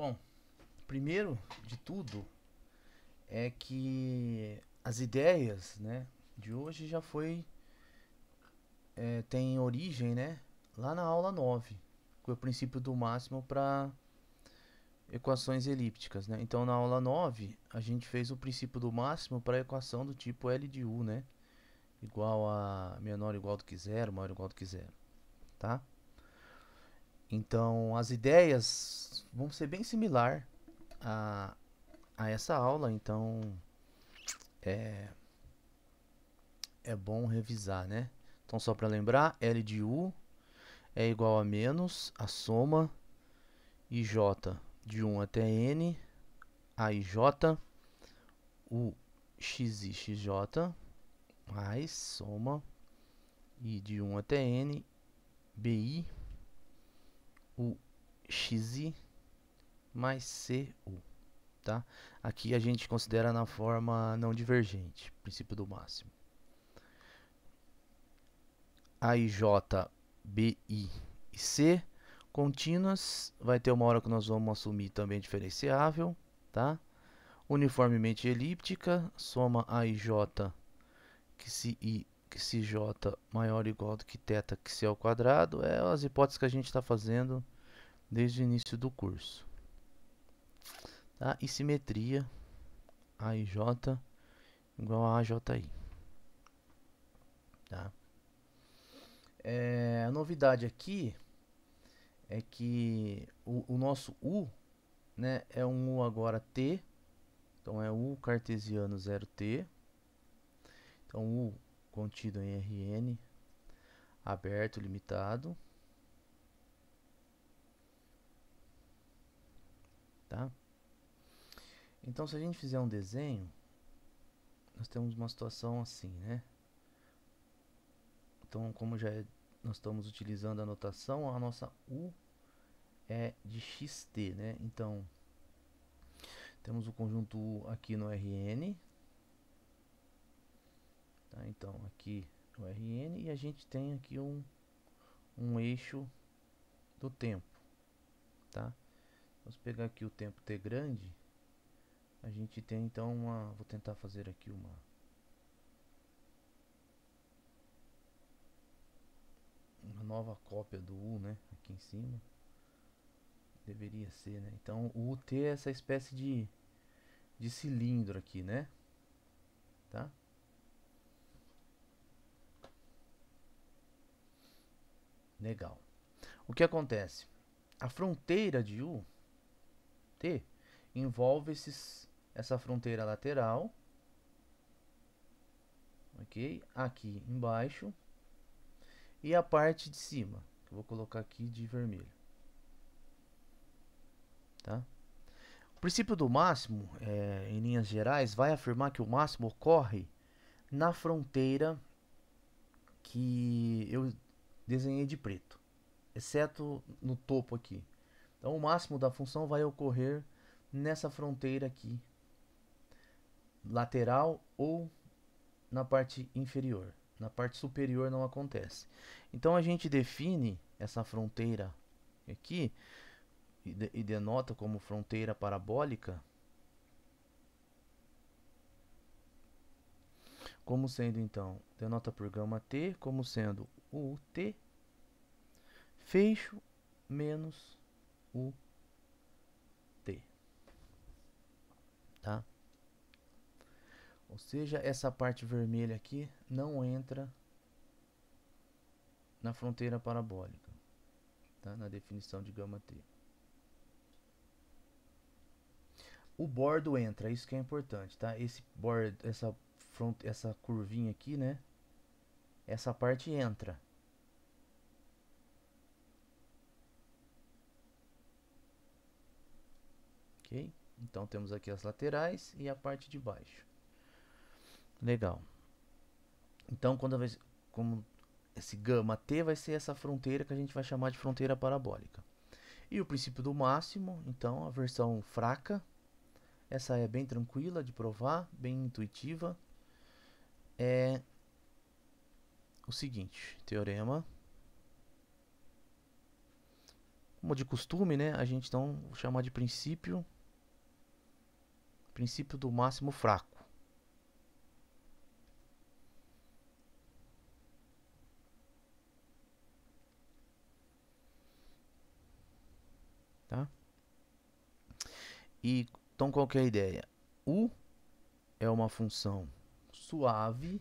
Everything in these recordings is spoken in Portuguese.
Bom, primeiro de tudo é que as ideias, né, de hoje já foi é, tem origem, né, lá na aula 9, com o princípio do máximo para equações elípticas, né? Então na aula 9, a gente fez o princípio do máximo para a equação do tipo L de U, né? Igual a menor igual do que zero, maior igual do que zero, tá? Então, as ideias vão ser bem similar a, a essa aula, então é, é bom revisar, né? Então, só para lembrar, L de U é igual a menos a soma i j de 1 até n, a i j, u x i x j, mais soma i de 1 até n, bi o xi mais cu, tá? Aqui a gente considera na forma não divergente, princípio do máximo. A, I, J, B, I e C contínuas, vai ter uma hora que nós vamos assumir também diferenciável, tá? Uniformemente elíptica, soma A i J, que se I que se J maior ou igual do que teta que C ao quadrado, é as hipóteses que a gente está fazendo desde o início do curso. Tá? E simetria AIJ igual a AJI. Tá? É, a novidade aqui é que o, o, nosso U né, é um U agora T. Então é U cartesiano 0T. Então U contido em Rn aberto limitado. tá? Então, se a gente fizer um desenho, nós temos uma situação assim, né? Então, como já é, nós estamos utilizando a notação, a nossa U é de XT, né? Então, temos o conjunto U aqui no RN. Tá? Então, aqui no RN e a gente tem aqui um, um eixo do tempo, tá? Vamos pegar aqui o tempo T grande. A gente tem então uma... Vou tentar fazer aqui uma... Uma nova cópia do U, né? Aqui em cima. Deveria ser, né? Então o U é essa espécie de, de cilindro aqui, né? Tá? Legal. O que acontece? A fronteira de U T envolve esses, essa fronteira lateral, ok? Aqui embaixo e a parte de cima, que eu vou colocar aqui de vermelho, tá? O princípio do máximo, é, em linhas gerais, vai afirmar que o máximo ocorre na fronteira que eu desenhei de preto, exceto no topo aqui, então o máximo da função vai ocorrer nessa fronteira aqui, lateral ou na parte inferior. Na parte superior não acontece. Então a gente define essa fronteira aqui e, de, e denota como fronteira parabólica como sendo então, denota por gama t como sendo o t fecho menos U T. Tá? Ou seja, essa parte vermelha aqui não entra na fronteira parabólica, tá? na definição de gama T. O bordo entra, isso que é importante, tá? Esse bordo, essa front, essa curvinha aqui, né? Essa parte entra. Então temos aqui as laterais e a parte de baixo. Legal. Então, quando vez, como esse gama t vai ser essa fronteira que a gente vai chamar de fronteira parabólica. E o princípio do máximo, então a versão fraca, essa é bem tranquila de provar, bem intuitiva, é o seguinte, teorema como de costume, né, a gente então chama de princípio Princípio do máximo fraco. Tá? E então qual que é a ideia? U é uma função suave.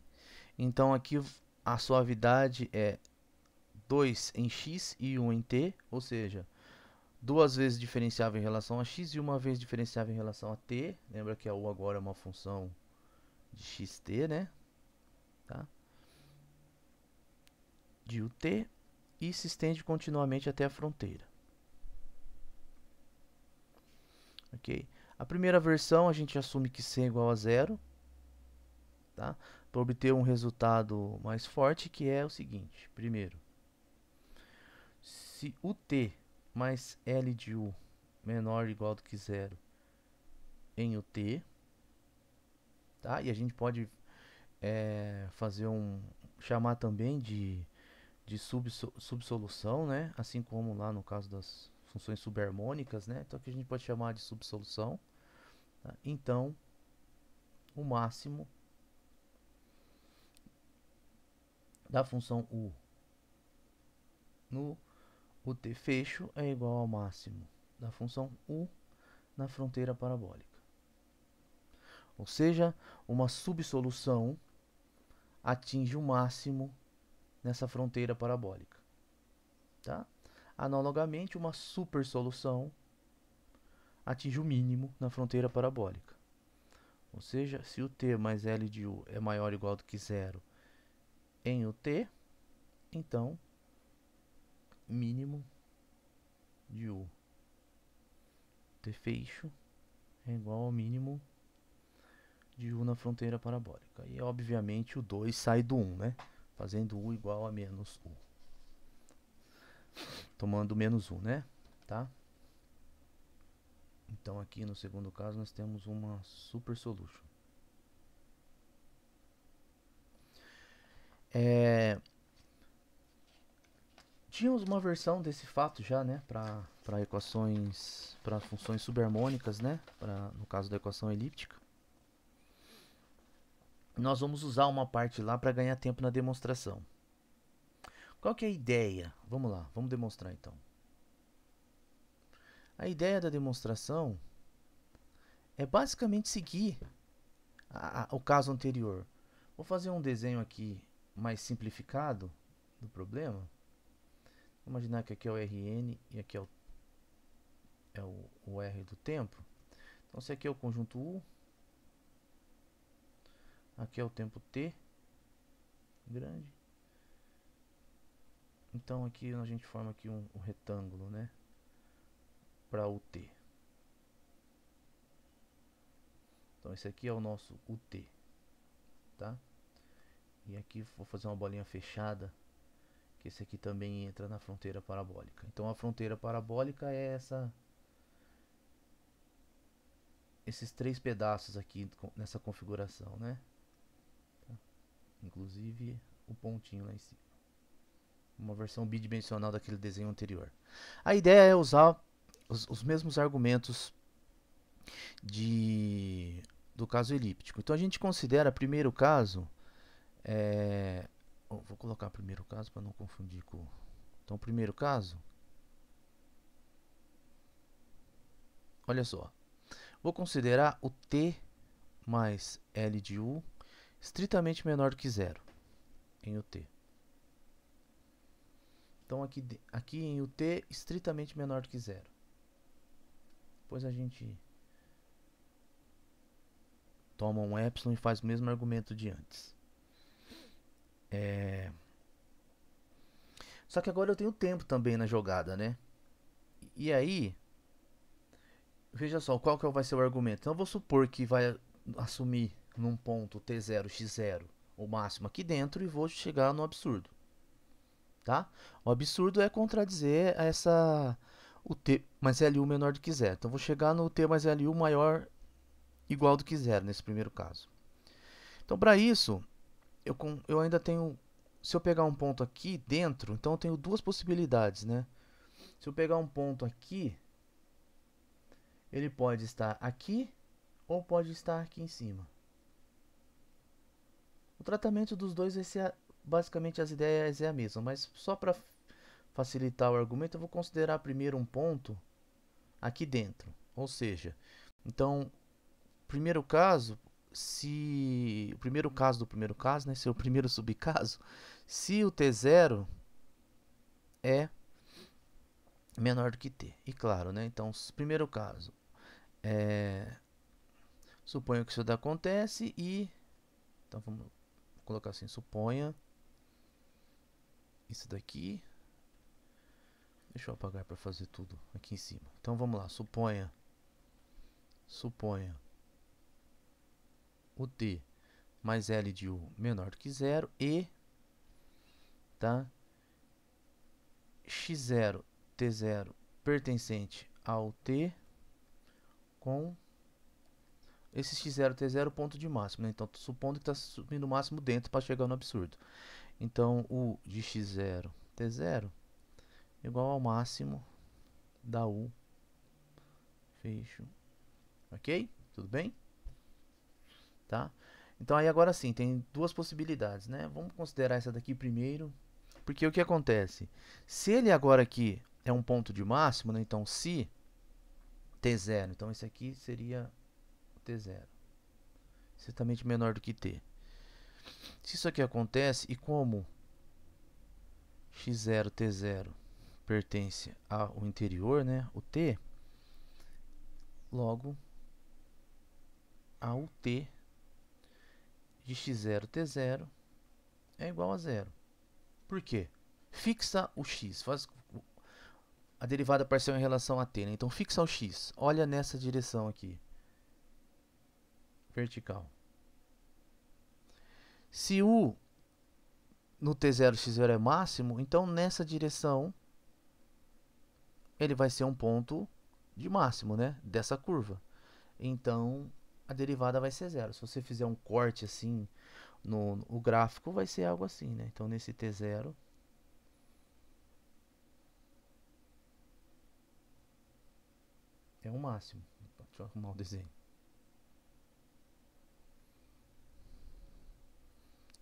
Então aqui a suavidade é 2 em x e 1 em t, ou seja, duas vezes diferenciável em relação a x e uma vez diferenciável em relação a t. Lembra que a u agora é uma função de xt, né? Tá? De ut e se estende continuamente até a fronteira. Ok? A primeira versão a gente assume que c é igual a zero, tá? Para obter um resultado mais forte que é o seguinte: primeiro, se ut mais L de U menor ou igual do que zero em t Tá? E a gente pode é, fazer um chamar também de, de subsolução, né? Assim como lá no caso das funções subharmônicas, né? Então aqui a gente pode chamar de subsolução. Tá? Então, o máximo da função U no o t fecho é igual ao máximo da função u na fronteira parabólica. Ou seja, uma subsolução atinge o máximo nessa fronteira parabólica. Tá? Analogamente, uma supersolução atinge o mínimo na fronteira parabólica. Ou seja, se o t mais L de u é maior ou igual do que zero em o t, então mínimo de U. T fecho é igual ao mínimo de U na fronteira parabólica. E obviamente o 2 sai do 1, um, né? Fazendo U igual a menos U. Tomando menos 1, um, né? Tá? Então aqui no segundo caso nós temos uma super solution. É, tínhamos uma versão desse fato já, né, para equações, para funções subharmônicas, né, pra, no caso da equação elíptica. Nós vamos usar uma parte lá para ganhar tempo na demonstração. Qual que é a ideia? Vamos lá, vamos demonstrar então. A ideia da demonstração é basicamente seguir a, a, o caso anterior. Vou fazer um desenho aqui mais simplificado do problema imaginar que aqui é o Rn e aqui é o, é o, o R do tempo. Então, se aqui é o conjunto U, aqui é o tempo T, grande. Então, aqui a gente forma aqui um, um retângulo, né? Para o T. Então, esse aqui é o nosso UT, tá? E aqui vou fazer uma bolinha fechada que esse aqui também entra na fronteira parabólica. Então a fronteira parabólica é essa esses três pedaços aqui nessa configuração, né? Tá? Inclusive o pontinho lá em cima. Uma versão bidimensional daquele desenho anterior. A ideia é usar os, os mesmos argumentos de do caso elíptico. Então a gente considera primeiro caso é, vou colocar primeiro caso para não confundir com então primeiro caso olha só vou considerar o t mais l de u estritamente menor que zero em o t então aqui aqui em o t estritamente menor que zero depois a gente toma um epsilon e faz o mesmo argumento de antes é... Só que agora eu tenho tempo também na jogada, né? E aí, veja só, qual que é vai ser o argumento? Então, eu vou supor que vai assumir num ponto T0, X0 o máximo aqui dentro e vou chegar no absurdo. Tá? O absurdo é contradizer essa o T mais l menor do que zero. Então, vou chegar no T mais l maior igual do que zero nesse primeiro caso. Então, para isso, eu, eu ainda tenho. Se eu pegar um ponto aqui dentro, então eu tenho duas possibilidades, né? Se eu pegar um ponto aqui, ele pode estar aqui ou pode estar aqui em cima. O tratamento dos dois vai ser basicamente as ideias é a mesma, mas só para facilitar o argumento eu vou considerar primeiro um ponto aqui dentro, ou seja, então primeiro caso se o primeiro caso do primeiro caso, né, o primeiro subcaso, se o T0 é menor do que T. E claro, né, então, primeiro caso, é, suponha que isso acontece e, então vamos colocar assim, suponha isso daqui, deixa eu apagar para fazer tudo aqui em cima. Então vamos lá, suponha, suponha o D mais L de U menor do que zero e tá? x0, t0 pertencente ao t com esse x0, t0 ponto de máximo. Né? Então, supondo que está subindo o máximo dentro para chegar no absurdo. Então, U de x0, t0 igual ao máximo da U. Fecho. Ok? Tudo bem? tá? Então aí agora sim, tem duas possibilidades, né? Vamos considerar essa daqui primeiro, porque o que acontece? Se ele agora aqui é um ponto de máximo, né? então se T0, então esse aqui seria T0, certamente menor do que T. Se isso aqui acontece, e como x0, t0 pertence ao interior, né? O t, logo, ao t de x0, t0 é igual a zero. Por quê? Fixa o x, faz a derivada parcial em relação a t. Né? Então, fixa o x. Olha nessa direção aqui. Vertical. Se u no t0, x0 é máximo, então nessa direção ele vai ser um ponto de máximo né? dessa curva. Então, a derivada vai ser zero. Se você fizer um corte assim no, no gráfico, vai ser algo assim, né? Então nesse T0 é o um máximo. Deixa eu arrumar o desenho.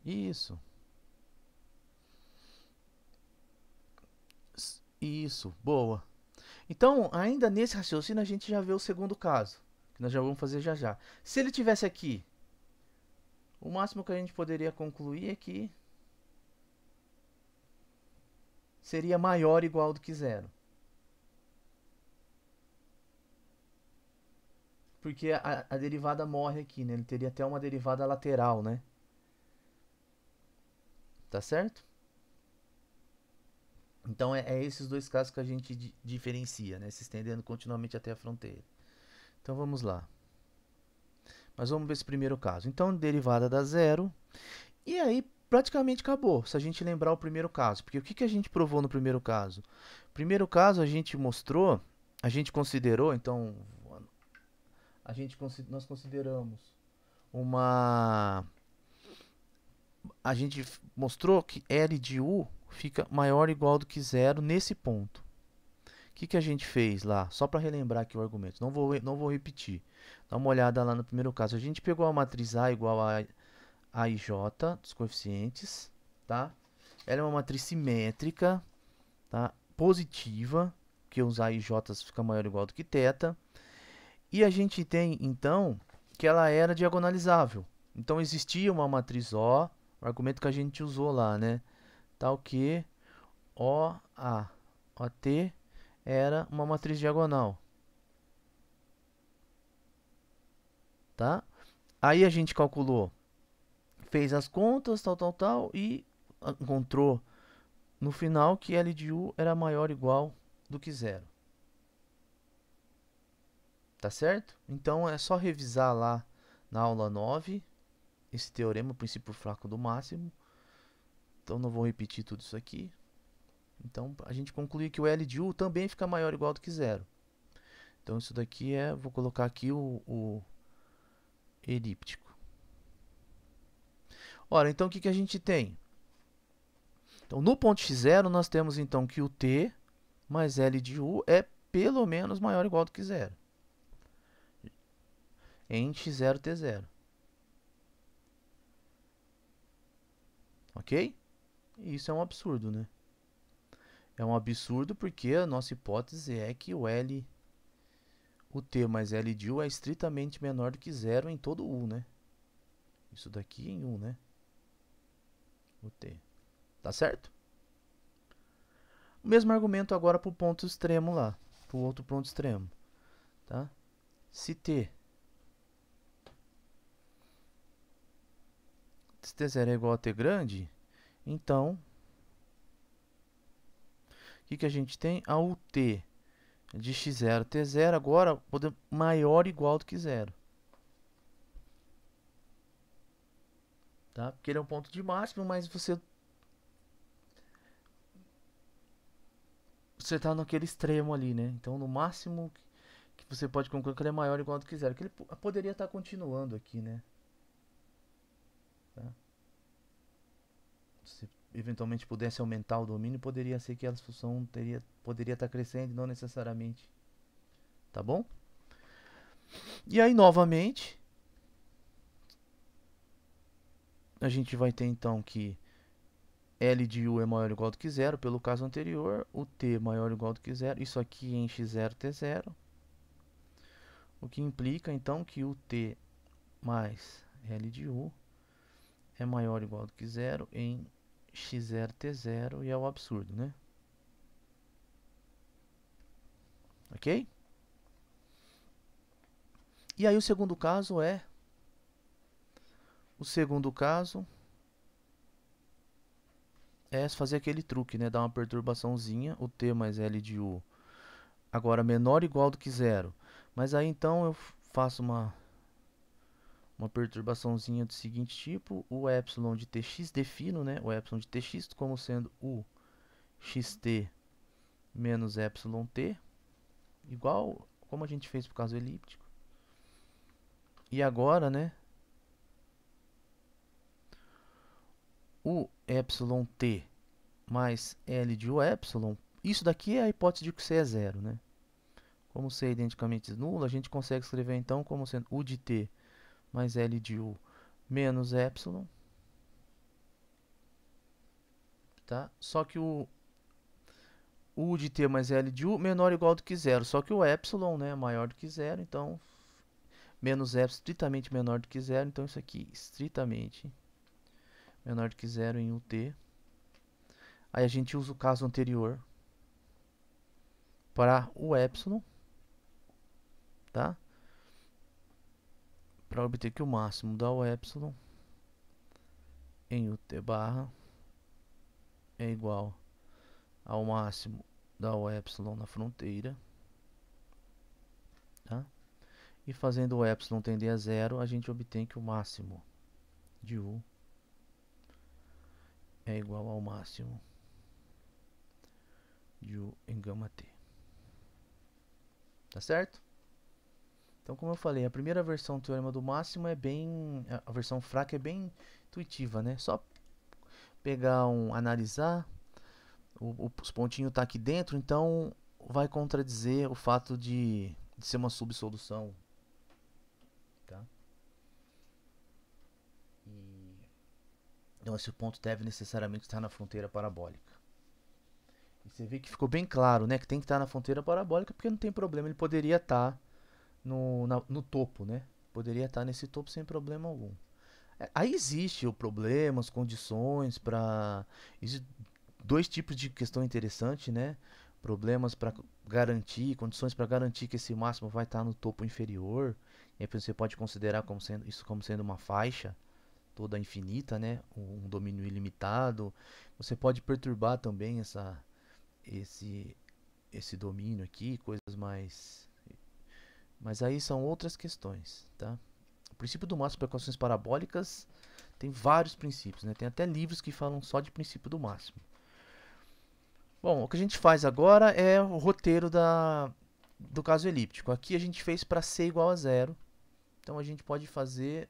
Isso. Isso, boa. Então, ainda nesse raciocínio, a gente já vê o segundo caso. Que nós já vamos fazer já já. Se ele tivesse aqui, o máximo que a gente poderia concluir é que seria maior ou igual do que zero. Porque a, a, derivada morre aqui, né? Ele teria até uma derivada lateral, né? Tá certo? Então é, é esses dois casos que a gente di diferencia, né? Se estendendo continuamente até a fronteira. Então vamos lá. Mas vamos ver esse primeiro caso. Então, derivada dá zero. E aí, praticamente acabou, se a gente lembrar o primeiro caso. Porque o que, que a gente provou no primeiro caso? Primeiro caso, a gente mostrou, a gente considerou, então, a gente, nós consideramos uma... A gente mostrou que L de U fica maior ou igual do que zero nesse ponto que, que a gente fez lá? Só para relembrar aqui o argumento, não vou, não vou repetir. Dá uma olhada lá no primeiro caso. A gente pegou a matriz A igual a, a IJ dos coeficientes, tá? Ela é uma matriz simétrica, tá? Positiva, que os A e J fica maior ou igual do que θ. E a gente tem, então, que ela era diagonalizável. Então, existia uma matriz O, o argumento que a gente usou lá, né? Tal que OA, OT era uma matriz diagonal. Tá? Aí a gente calculou, fez as contas, tal, tal, tal, e encontrou no final que L de U era maior ou igual do que zero. Tá certo? Então é só revisar lá na aula 9 esse teorema, o princípio fraco do máximo. Então não vou repetir tudo isso aqui. Então a gente conclui que o L de U também fica maior ou igual do que zero. Então isso daqui é, vou colocar aqui o, o elíptico. Ora, então o que, que a gente tem? Então no ponto x0 nós temos então que o t mais L de U é pelo menos maior ou igual do que zero. Em x0, t0. Ok? Isso é um absurdo, né? É um absurdo porque a nossa hipótese é que o L, o T mais L de U é estritamente menor do que zero em todo U, né? Isso daqui em U, né? O T. Tá certo? O mesmo argumento agora para o ponto extremo lá, para o outro ponto extremo, tá? Se T se T0 é igual a T grande, então o que, que a gente tem? A UT de x0, t0, agora poder maior ou igual do que zero. Tá? Porque ele é um ponto de máximo, mas você... Você está naquele extremo ali, né? Então, no máximo que você pode concluir que ele é maior ou igual do que zero. Que ele poderia estar tá continuando aqui, né? Tá? Você eventualmente pudesse aumentar o domínio, poderia ser que essa função teria, poderia estar tá crescendo, não necessariamente. Tá bom? E aí, novamente, a gente vai ter então que L de U é maior ou igual do que zero, pelo caso anterior, o T é maior ou igual do que zero, isso aqui enche 0, T0, é o que implica então que o T mais L de U é maior ou igual do que zero em x0t0 e é o absurdo, né? Ok? E aí o segundo caso é... O segundo caso é fazer aquele truque, né? Dar uma perturbaçãozinha, o T mais L de U agora menor ou igual do que zero. Mas aí então eu faço uma uma perturbaçãozinha do seguinte tipo, o epsilon de tx, defino né, o epsilon de tx como sendo u xt menos epsilon t, igual como a gente fez para o caso elíptico. E agora, né, o epsilon t mais L de U epsilon, isso daqui é a hipótese de que C é zero, né? Como C é identicamente nulo, a gente consegue escrever então como sendo U de T mais L de U menos epsilon. Tá? Só que o U de T mais L de U menor ou igual do que zero. Só que o epsilon né, é maior do que zero, então menos epsilon estritamente menor do que zero. Então isso aqui estritamente menor do que zero em UT. Aí a gente usa o caso anterior para o epsilon, tá? para obter que o máximo da UY em UT barra é igual ao máximo da UY na fronteira. Tá? E fazendo o epsilon tender a zero, a gente obtém que o máximo de U é igual ao máximo de U em gama T. Tá certo? Então, como eu falei, a primeira versão do Teorema do Máximo é bem... A versão fraca é bem intuitiva, né? Só pegar um... analisar, o, os pontinhos tá aqui dentro, então vai contradizer o fato de, de ser uma subsolução. Tá? então esse ponto deve necessariamente estar na fronteira parabólica. E você vê que ficou bem claro, né? Que tem que estar na fronteira parabólica, porque não tem problema, ele poderia estar tá no, na, no topo, né? Poderia estar nesse topo sem problema algum. É, aí existe o problema, as condições para dois tipos de questão interessante, né? Problemas para garantir, condições para garantir que esse máximo vai estar no topo inferior. E aí você pode considerar como sendo, isso como sendo uma faixa toda infinita, né? Um domínio ilimitado. Você pode perturbar também essa esse esse domínio aqui, coisas mais mas aí são outras questões, tá? O princípio do máximo para equações parabólicas tem vários princípios, né? Tem até livros que falam só de princípio do máximo. Bom, o que a gente faz agora é o roteiro da, do caso elíptico. Aqui a gente fez para c igual a zero. Então a gente pode fazer,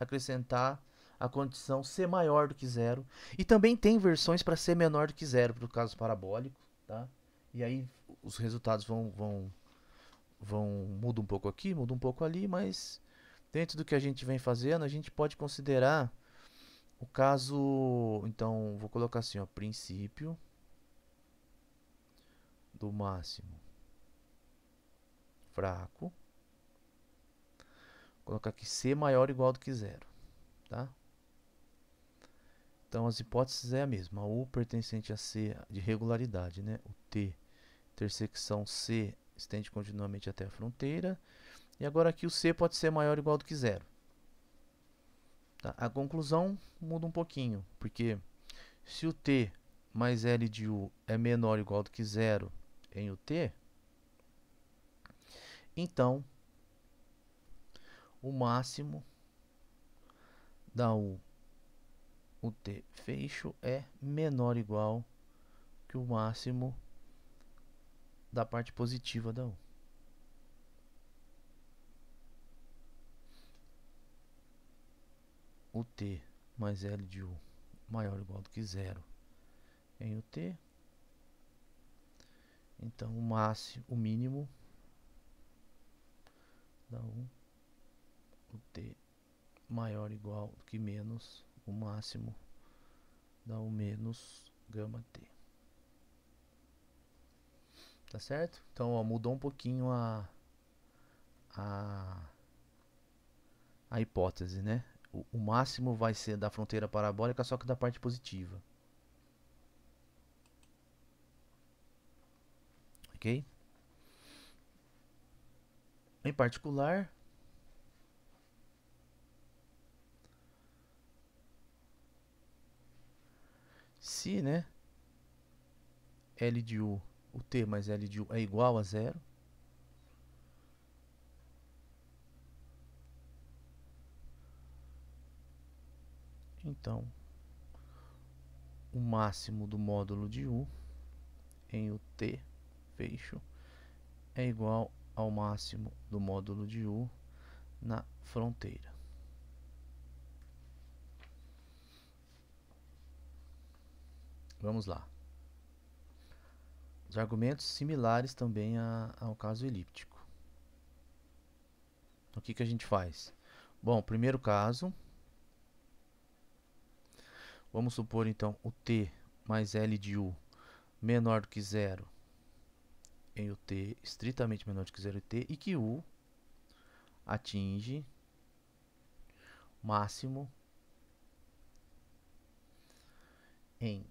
acrescentar a condição c maior do que zero. E também tem versões para c menor do que zero para o caso parabólico. Tá? E aí os resultados vão, vão vão muda um pouco aqui, muda um pouco ali, mas dentro do que a gente vem fazendo, a gente pode considerar o caso, então vou colocar assim, ó, princípio do máximo fraco. Vou colocar aqui C maior ou igual do que zero, tá? Então as hipóteses é a mesma, U pertencente a C de regularidade, né? O T intersecção C estende continuamente até a fronteira. E agora aqui o C pode ser maior ou igual do que zero. Tá? A conclusão muda um pouquinho, porque se o T mais L de U é menor ou igual do que zero em o T, então o máximo da U, o T fecho é menor ou igual que o máximo da parte positiva da U. O T mais L de U maior ou igual do que zero em UT. Então o máximo, o mínimo da U, o T maior ou igual do que menos o máximo da U menos gama T. Tá certo? Então, ó, mudou um pouquinho a, a, a hipótese, né? O, o máximo vai ser da fronteira parabólica, só que da parte positiva. Ok? Em particular, se, né, L de U o t mais L de u é igual a zero. Então, o máximo do módulo de U em o t fecho é igual ao máximo do módulo de U na fronteira. Vamos lá. Os argumentos similares também a, ao caso elíptico. O que, que a gente faz? Bom, primeiro caso, vamos supor então o t mais L de U menor do que zero em o t estritamente menor do que zero em t e que U atinge máximo em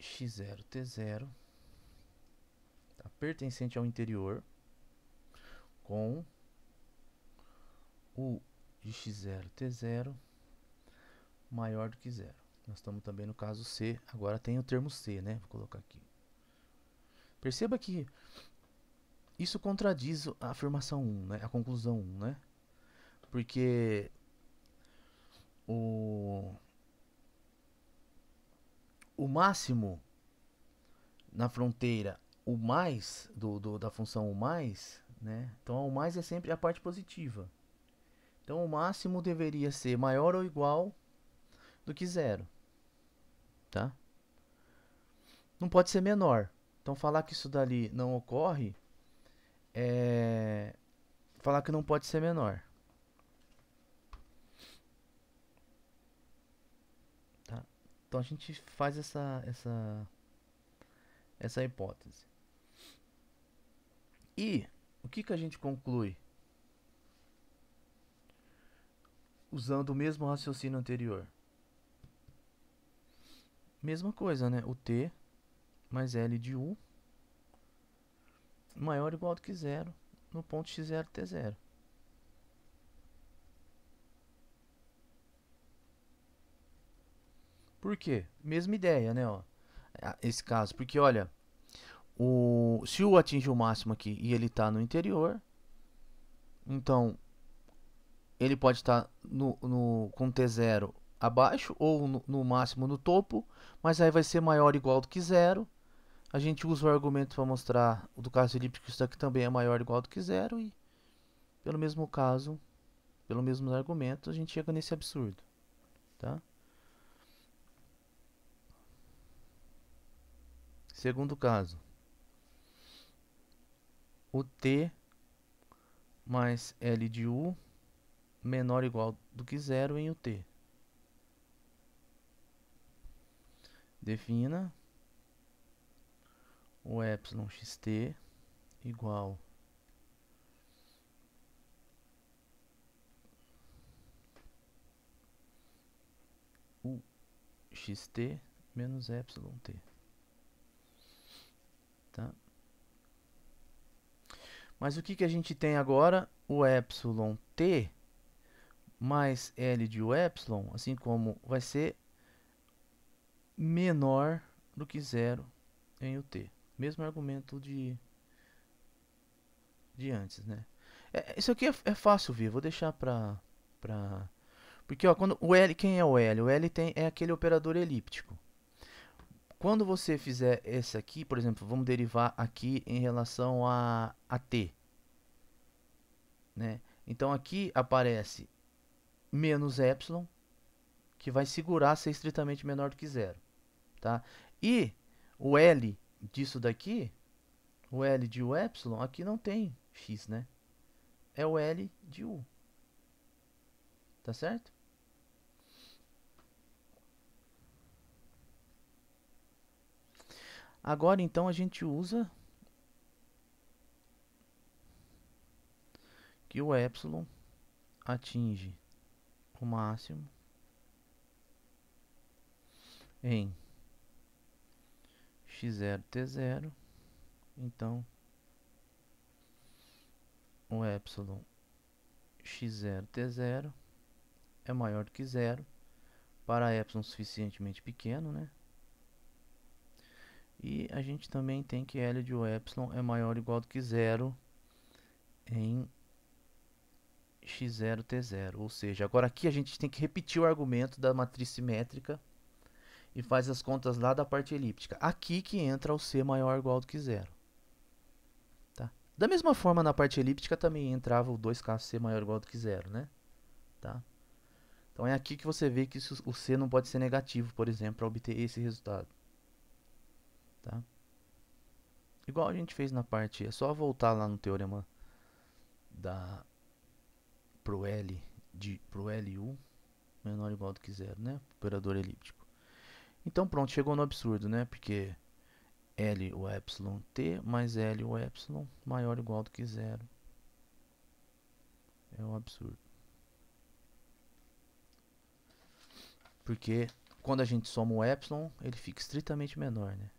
x0t0 tá, pertencente ao interior com u de x0 t0 maior do que zero. Nós estamos também no caso C, agora tem o termo C, né? Vou colocar aqui. Perceba que isso contradiz a afirmação 1, né? a conclusão 1, né? Porque o o máximo na fronteira, o mais do, do, da função o mais, né? Então o mais é sempre a parte positiva. Então o máximo deveria ser maior ou igual do que zero, tá? Não pode ser menor. Então falar que isso dali não ocorre é falar que não pode ser menor. Então a gente faz essa essa essa hipótese. E o que que a gente conclui? Usando o mesmo raciocínio anterior. Mesma coisa, né? O t mais L de U maior ou igual do que zero no ponto x0, t0. Por quê? Mesma ideia, né? Ó. Ah, esse caso, porque olha, o, se o atinge o máximo aqui e ele está no interior, então ele pode estar tá no, no, com T0 abaixo ou no, no, máximo no topo, mas aí vai ser maior ou igual do que zero. A gente usa o argumento para mostrar do caso elíptico isso daqui também é maior ou igual do que zero e pelo mesmo caso, pelo mesmo argumento, a gente chega nesse absurdo, tá? Segundo caso, o T mais L de U menor ou igual do que zero em UT. Defina o epsilon xt igual u xt menos epsilon t. Tá? Mas o que, que a gente tem agora? O epsilon t mais L de epsilon, assim como vai ser menor do que zero em o t. Mesmo argumento de, de antes, né? É, isso aqui é, é, fácil ver, vou deixar para pra... Porque ó, quando o L, quem é o L? O L tem, é aquele operador elíptico. Quando você fizer esse aqui, por exemplo, vamos derivar aqui em relação a, a t. Né? Então aqui aparece menos epsilon, que vai segurar ser estritamente menor do que zero. Tá? E o L disso daqui, o L de U epsilon, aqui não tem x, né? É o L de U. Tá certo? Agora então a gente usa que o epsilon atinge o máximo em x0 t0 então o epsilon x0 t0 é maior do que zero para epsilon suficientemente pequeno né e a gente também tem que L de epsilon é maior ou igual do que zero em x0, t0. Ou seja, agora aqui a gente tem que repetir o argumento da matriz simétrica e faz as contas lá da parte elíptica. Aqui que entra o c maior ou igual do que zero. Tá? Da mesma forma, na parte elíptica também entrava o 2 kc c maior ou igual do que zero, né? Tá? Então é aqui que você vê que o c não pode ser negativo, por exemplo, para obter esse resultado. Tá? Igual a gente fez na parte, é só voltar lá no teorema da pro L de pro LU menor ou igual do que zero, né? Operador elíptico. Então pronto, chegou no absurdo, né? Porque L o epsilon t mais L o epsilon maior ou igual do que zero. É um absurdo. Porque quando a gente soma o epsilon, ele fica estritamente menor, né?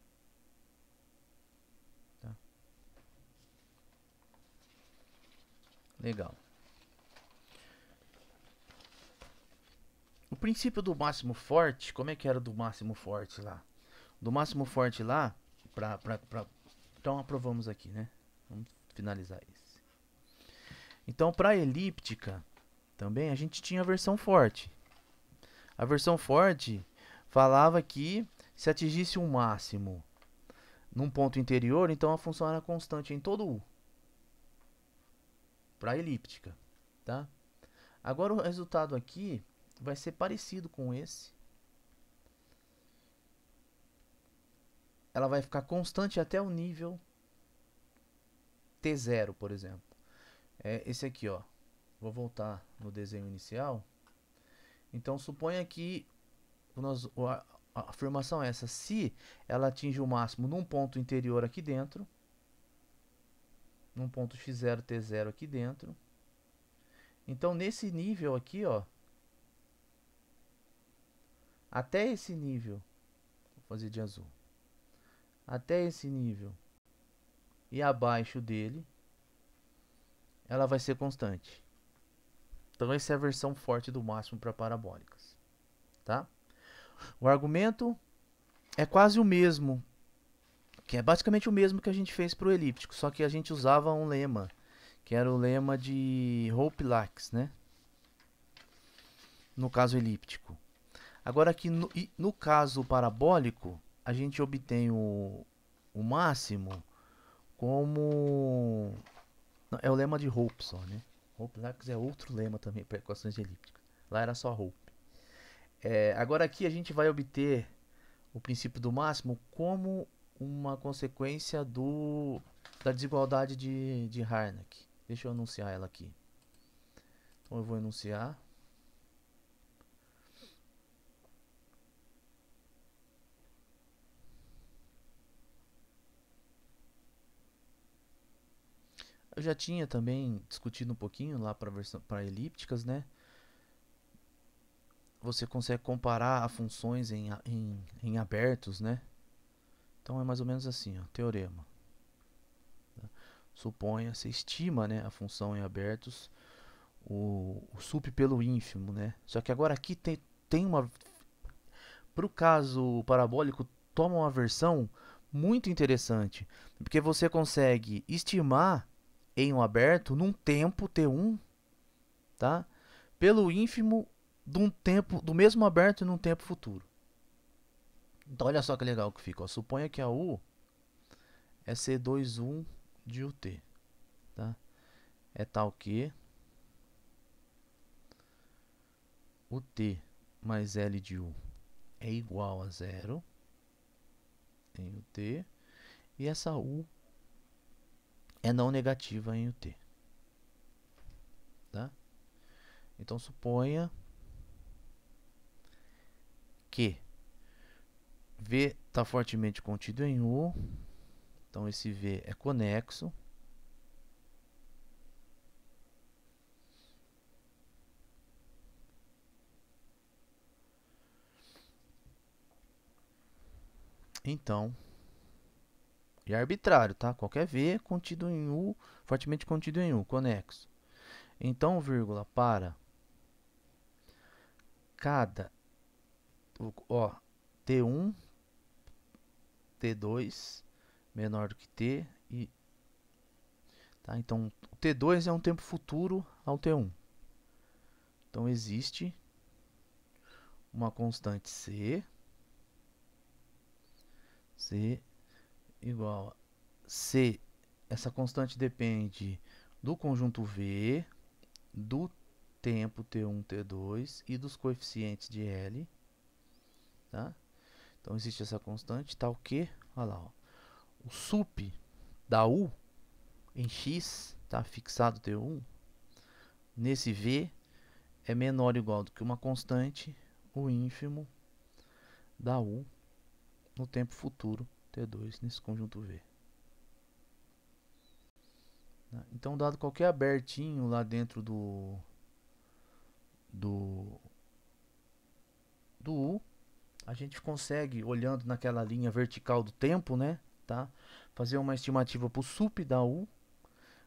Legal. O princípio do máximo forte, como é que era do máximo forte lá? Do máximo forte lá, pra, pra, pra... então aprovamos aqui, né? Vamos finalizar isso Então, para elíptica, também a gente tinha a versão forte. A versão forte falava que se atingisse um máximo num ponto interior, então a função era constante em todo o para a elíptica, tá? Agora o resultado aqui vai ser parecido com esse. Ela vai ficar constante até o nível T0, por exemplo. É esse aqui, ó. Vou voltar no desenho inicial. Então suponha que nós, a, a afirmação é essa. Se ela atinge o máximo num ponto interior aqui dentro, num ponto x0, t0 aqui dentro. Então, nesse nível aqui, ó, até esse nível, vou fazer de azul, até esse nível e abaixo dele, ela vai ser constante. Então, essa é a versão forte do máximo para parabólicas, tá? O argumento é quase o mesmo que é basicamente o mesmo que a gente fez para o elíptico, só que a gente usava um lema, que era o lema de Hope Lax, né? No caso elíptico. Agora aqui no, no caso parabólico, a gente obtém o, o máximo como... É o lema de Hope só, né? Hope Lax é outro lema também para equações elípticas. Lá era só Hope. É, agora aqui a gente vai obter o princípio do máximo como uma consequência do da desigualdade de, de Harnack. Deixa eu anunciar ela aqui. Então eu vou enunciar. Eu já tinha também discutido um pouquinho lá para elípticas, né? Você consegue comparar funções em, em, em abertos, né? Então é mais ou menos assim, ó, teorema. Suponha, se estima né, a função em abertos, o, o sup pelo ínfimo, né? Só que agora aqui tem, tem uma... Para o caso parabólico, toma uma versão muito interessante, porque você consegue estimar em um aberto num tempo T1, tá? Pelo ínfimo de um tempo do mesmo aberto num tempo futuro. Então olha só que legal que fica. Ó. Suponha que a U é C21 de UT. Tá? É tal que UT mais L de U é igual a zero em UT. E essa U é não negativa em UT. Tá? Então suponha que V está fortemente contido em U, então esse V é conexo. Então, é arbitrário, tá? Qualquer V contido em U, fortemente contido em U, conexo. Então, vírgula, para cada, ó, T1, T2 menor do que T e tá? Então, o T2 é um tempo futuro ao T1. Então existe uma constante C C igual a C. Essa constante depende do conjunto V, do tempo T1, T2 e dos coeficientes de L. Tá? Então existe essa constante tá o que, olha lá, ó, o sup da U em X, tá fixado T1, nesse V é menor ou igual do que uma constante, o ínfimo da U no tempo futuro T2 nesse conjunto V. Né? Então, dado qualquer abertinho lá dentro do do do U, a gente consegue, olhando naquela linha vertical do tempo, né? Tá? Fazer uma estimativa para o SUP da U,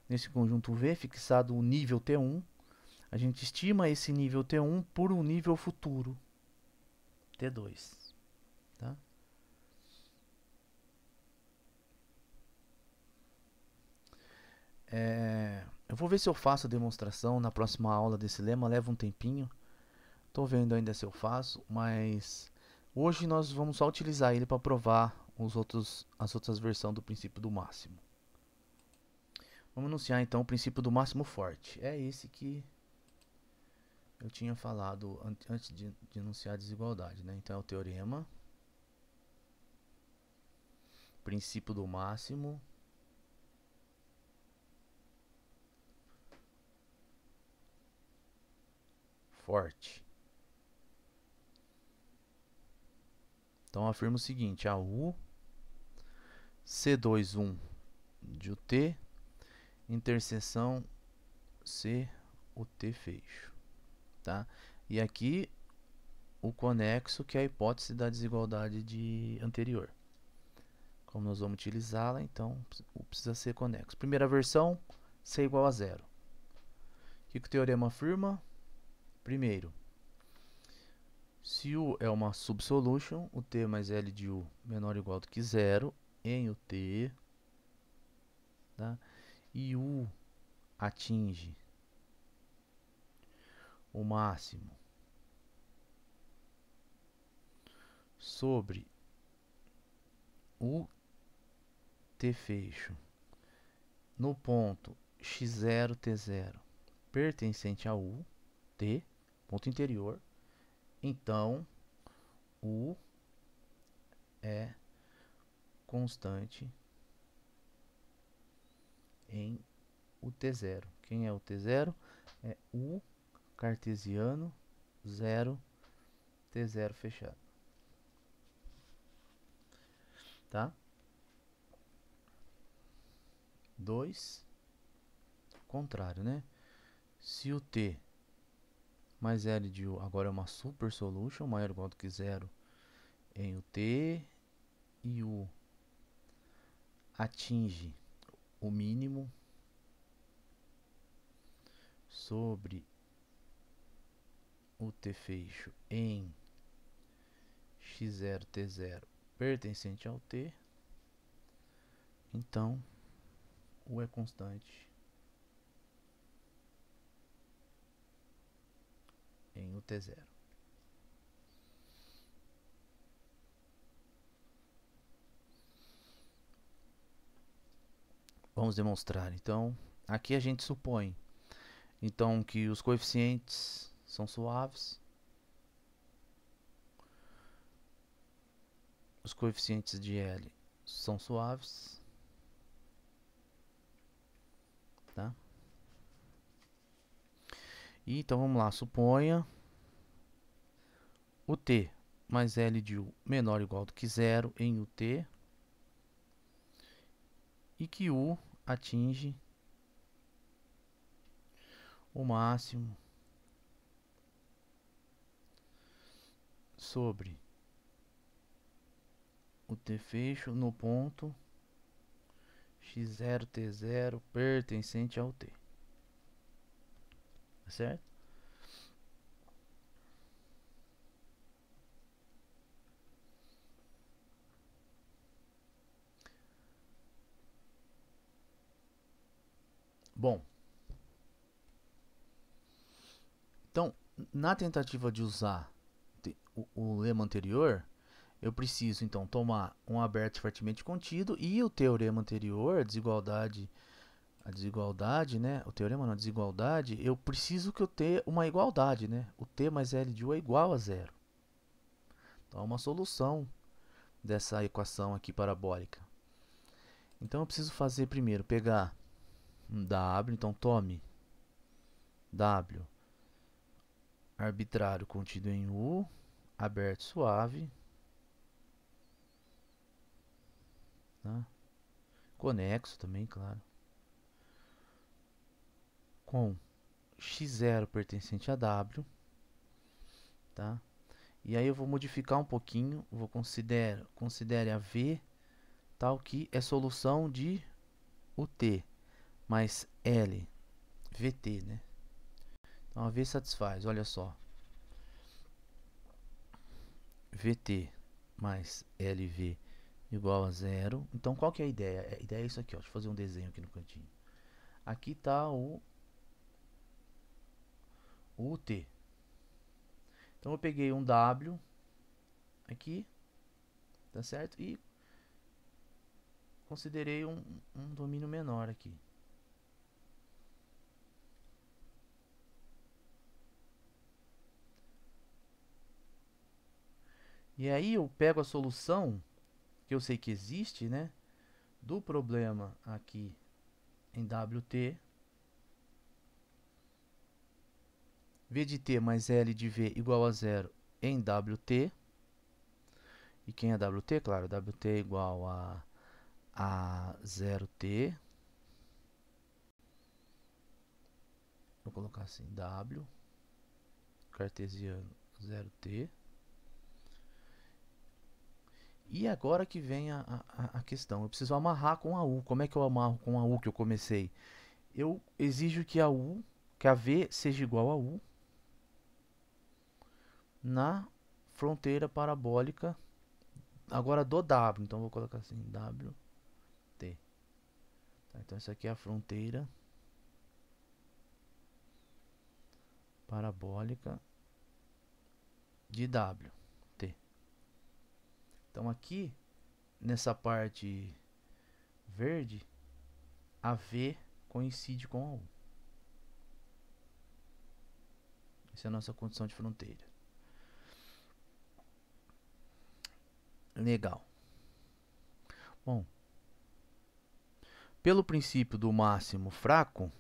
nesse conjunto V, fixado o nível T1. A gente estima esse nível T1 por um nível futuro, T2. Tá? É, eu vou ver se eu faço a demonstração na próxima aula desse lema, leva um tempinho. Estou vendo ainda se eu faço, mas Hoje nós vamos só utilizar ele para provar os outros, as outras versões do princípio do máximo. Vamos anunciar então o princípio do máximo forte. É esse que eu tinha falado antes de, de anunciar a desigualdade. Né? Então é o teorema. Princípio do máximo. Forte. Então afirma o seguinte: a U c 1 de UT interseção C UT fecho, tá? E aqui o conexo que é a hipótese da desigualdade de anterior. Como nós vamos utilizá-la, então precisa ser conexo. Primeira versão, C igual a zero. O que, que o teorema afirma? Primeiro, se U é uma subsolution, o T mais L de U menor ou igual do que zero em o T, tá? e U atinge o máximo sobre o T fecho no ponto x0, t0 pertencente a U, T, ponto interior, então, U é constante em o t 0 Quem é o t 0 É U cartesiano 0 T0 fechado. Tá? 2 contrário, né? Se o T mais L de U agora é uma super solution maior ou igual do que zero em UT e U atinge o mínimo sobre o T fecho em x0 T0 pertencente ao T então U é constante em UT0. Vamos demonstrar. Então, aqui a gente supõe então que os coeficientes são suaves. Os coeficientes de L são suaves. Tá? então vamos lá, suponha o t mais L de U menor ou igual do que zero em UT e que U atinge o máximo sobre o T fecho no ponto x0, T0 pertencente ao T certo? Bom, então, na tentativa de usar o, o lema anterior, eu preciso então tomar um aberto fortemente contido e o teorema anterior, desigualdade a desigualdade, né? O teorema na desigualdade, eu preciso que eu tenha uma igualdade, né? O t mais L de U é igual a zero. Então, é uma solução dessa equação aqui parabólica. Então, eu preciso fazer primeiro, pegar um W, então tome W arbitrário contido em U, aberto suave, né? conexo também, claro com x0 pertencente a w, tá? E aí eu vou modificar um pouquinho, vou considerar, considere a v tal tá? que é solução de t mais l vt, né? Então a v satisfaz, olha só. vt mais lv igual a zero. Então qual que é a ideia? A ideia é isso aqui, ó. Deixa eu fazer um desenho aqui no cantinho. Aqui está o o T. Então eu peguei um W aqui, tá certo? E considerei um, um domínio menor aqui. E aí eu pego a solução, que eu sei que existe, né? Do problema aqui em WT, V de t mais L de V igual a zero em WT. E quem é WT? Claro, WT é igual a, a 0T. Vou colocar assim, W cartesiano 0T. E agora que vem a, a, a, questão. Eu preciso amarrar com a U. Como é que eu amarro com a U que eu comecei? Eu exijo que a U, que a V seja igual a U na fronteira parabólica agora do W. Então vou colocar assim W T. Tá, então essa aqui é a fronteira parabólica de W T. Então aqui nessa parte verde a V coincide com a U. Essa é a nossa condição de fronteira. Legal. Bom, pelo princípio do máximo fraco,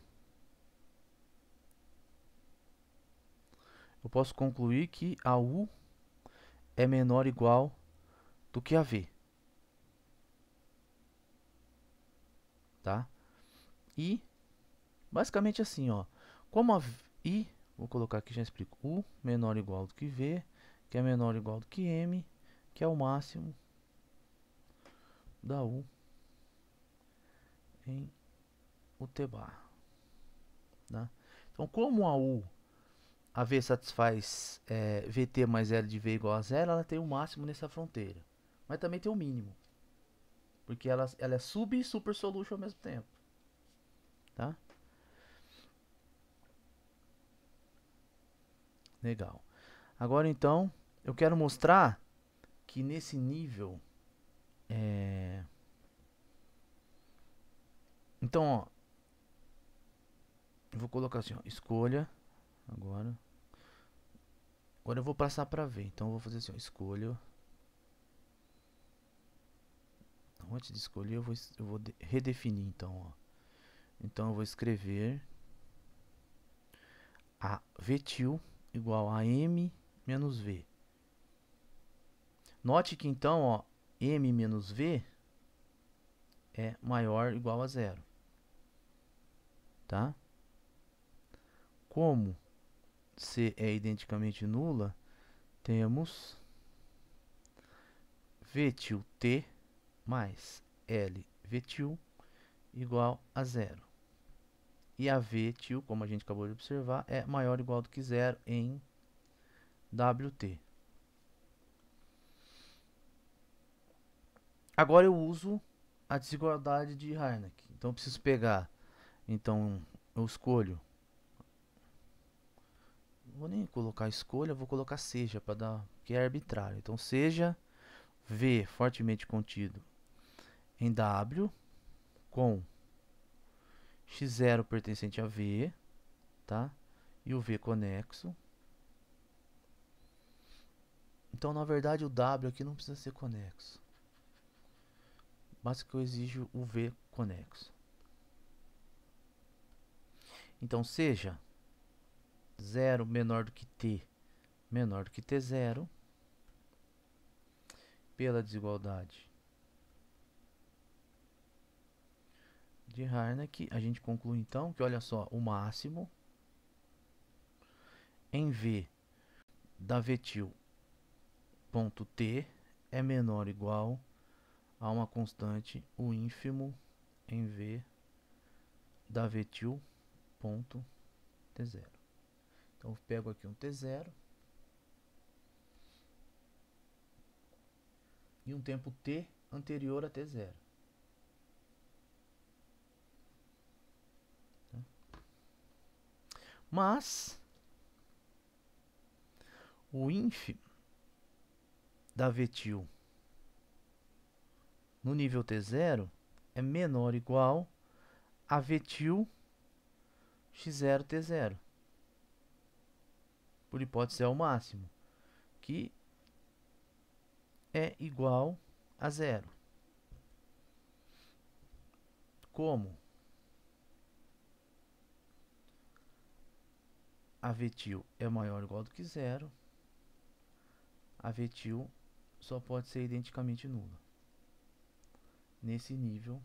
eu posso concluir que a U é menor ou igual do que a V. Tá? E, basicamente assim, ó. Como a I, vou colocar aqui, já explico. U menor ou igual do que V, que é menor ou igual do que M, que é o máximo da U em UTBAR. Né? Então, como a U, a V satisfaz é, VT mais L de V igual a zero, ela tem o máximo nessa fronteira. Mas também tem o mínimo. Porque ela, ela é sub e super solution ao mesmo tempo. Tá? Legal. Agora então, eu quero mostrar que nesse nível. É... Então, ó. Vou colocar assim, ó, escolha. Agora. Agora eu vou passar para ver. Então eu vou fazer assim, ó, escolha. Então, antes de escolher, eu vou, eu vou redefinir então, ó. Então eu vou escrever a VTIL igual a M menos V. Note que então ó, m menos v é maior ou igual a zero. Tá? Como C é identicamente nula, temos v til T mais L til igual a zero. E a v til como a gente acabou de observar, é maior ou igual do que zero em WT. Agora eu uso a desigualdade de Harnack. Então eu preciso pegar. Então eu escolho. Vou nem colocar escolha, vou colocar seja para dar que é arbitrário. Então seja V fortemente contido em W com x0 pertencente a V, tá? E o V conexo. Então, na verdade, o W aqui não precisa ser conexo basta que eu exijo o V conexo. Então, seja 0 menor do que T menor do que T0, pela desigualdade de Harnack, a gente conclui então que, olha só, o máximo em V da vetil ponto T é menor ou igual a há uma constante, o ínfimo em V da vetil ponto T0. Então eu pego aqui um T0 e um tempo T anterior a T0. Né? Mas o ínfimo da vetil no nível T0 é menor ou igual a Vtil X0 T0. Por hipótese é o máximo, que é igual a zero. Como avetil é maior ou igual do que zero, avetil só pode ser identicamente nula nesse nível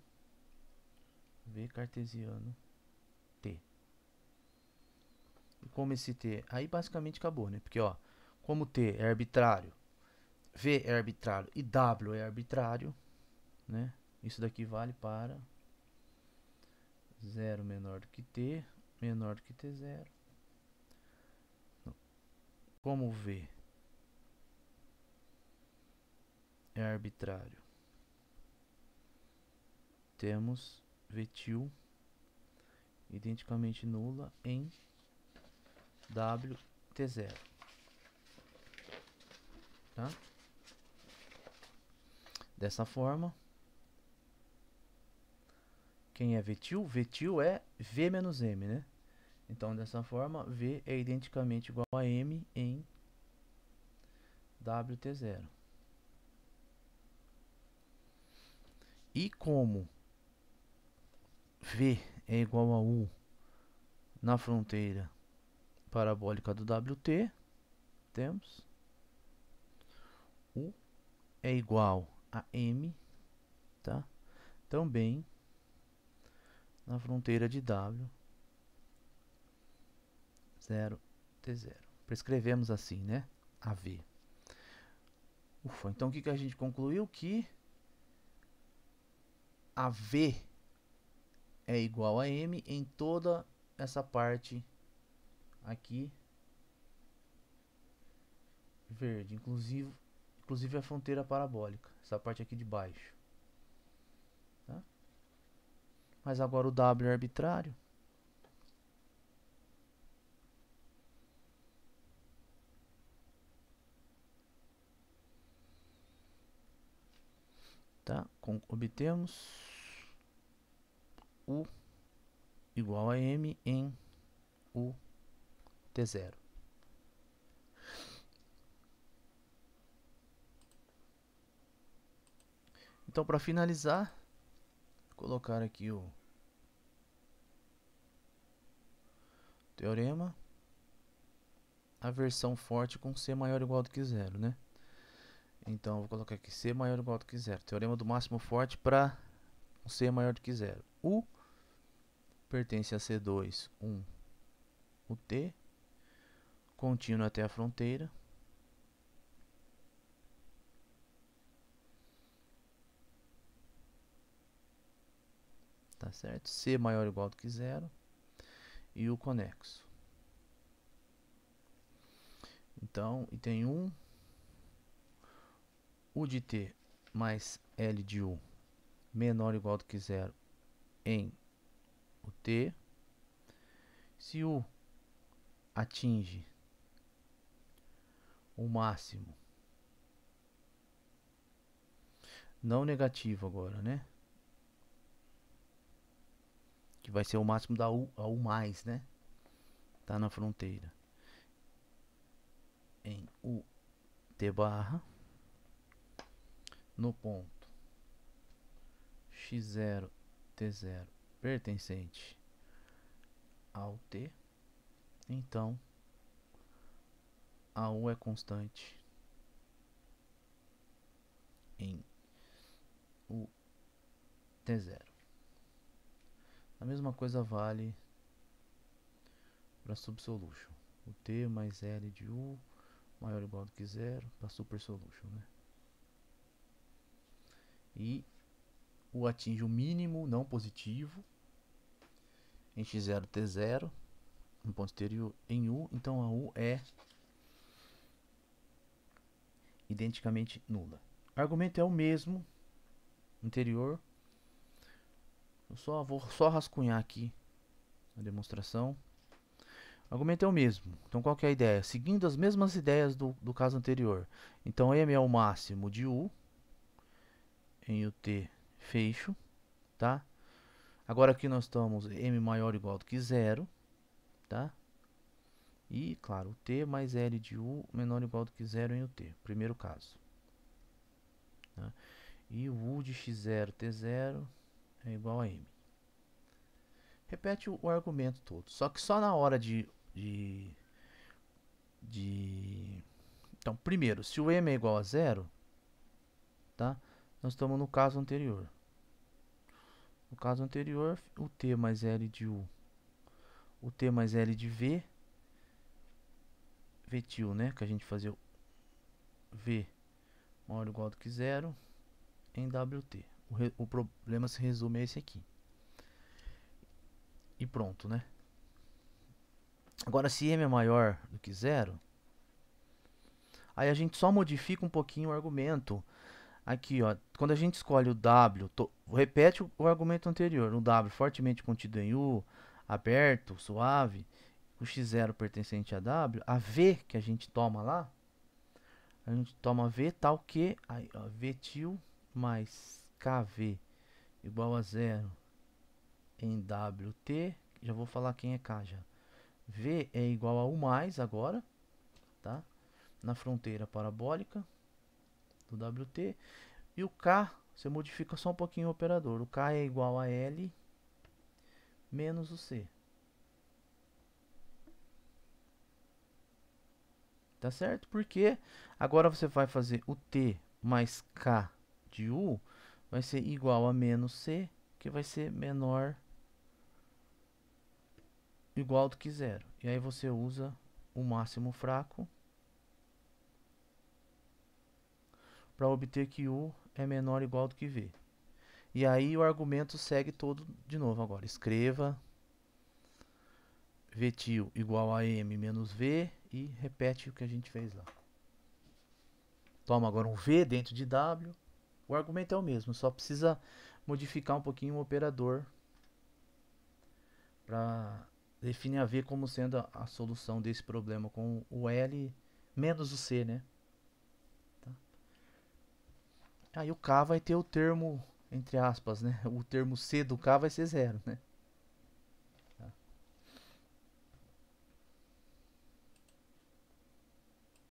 V cartesiano T. E como esse T, aí basicamente acabou, né? Porque ó, como T é arbitrário, V é arbitrário e W é arbitrário, né? Isso daqui vale para 0 menor do que T, menor do que T0. Como V é arbitrário temos vetil identicamente nula em WT0. Tá? Dessa forma, quem é vetil? Vetil é V menos M, né? Então, dessa forma, V é identicamente igual a M em WT0. E como V é igual a U na fronteira parabólica do WT, temos U é igual a M, tá? Também na fronteira de W, 0, T0. Prescrevemos assim, né? a v Ufa, então o que, que a gente concluiu? Que a v é igual a M em toda essa parte aqui verde, inclusive, inclusive a fronteira parabólica, essa parte aqui de baixo. Tá? Mas agora o W é arbitrário. Tá? Com, obtemos U igual a M em U T0. Então, para finalizar, colocar aqui o teorema a versão forte com C maior ou igual do que zero, né? Então, vou colocar aqui C maior ou igual do que zero. Teorema do máximo forte para C maior do que zero. U pertence a C2, 1, o T, contínuo até a fronteira, tá certo? C maior ou igual do que zero e o conexo. Então, item 1, U de T mais L de U menor ou igual do que zero em o T. Se U atinge o máximo não negativo agora, né? Que vai ser o máximo da U, a U mais, né? Tá na fronteira. Em U T barra no ponto X0 T0 pertencente ao T, então a U é constante em o T0. A mesma coisa vale para subsolution. O T mais L de U maior ou igual do que zero para super solution, né? E o atinge o mínimo não positivo em x0, t0, um ponto exterior em U, então a U é identicamente nula. O argumento é o mesmo, anterior. Eu só vou só rascunhar aqui a demonstração. O argumento é o mesmo. Então qual é a ideia? Seguindo as mesmas ideias do, do caso anterior. Então M é o máximo de U em UT fecho, tá? Agora aqui nós estamos M maior ou igual do que zero, tá? E, claro, T mais L de U menor ou igual do que zero em t, primeiro caso. Tá? E o U de X0, T0 é igual a M. Repete o, o argumento todo, só que só na hora de, de, de... Então, primeiro, se o M é igual a zero, tá? Nós estamos no caso anterior. No caso anterior, o T mais L de U, o T mais L de V, vetil, né? Que a gente fazia V maior ou igual do que zero em WT. O, o problema se resume a esse aqui. E pronto, né? Agora, se M é maior do que zero, aí a gente só modifica um pouquinho o argumento Aqui, ó, quando a gente escolhe o W, to, repete o, o, argumento anterior. O W fortemente contido em U, aberto, suave, o X0 pertencente a W, a V que a gente toma lá, a gente toma V tal que aí, ó, Vtil mais KV igual a zero em WT, já vou falar quem é K já. V é igual a U mais agora, tá? Na fronteira parabólica do WT. E o K, você modifica só um pouquinho o operador. O K é igual a L menos o C. Tá certo? Porque agora você vai fazer o T mais K de U vai ser igual a menos C, que vai ser menor igual do que zero. E aí você usa o máximo fraco para obter que U é menor ou igual do que V. E aí o argumento segue todo de novo agora. Escreva Vtil igual a M menos V e repete o que a gente fez lá. Toma agora um V dentro de W. O argumento é o mesmo, só precisa modificar um pouquinho o operador para definir a V como sendo a solução desse problema com o L menos o C, né? Aí o K vai ter o termo, entre aspas, né? O termo C do K vai ser zero, né?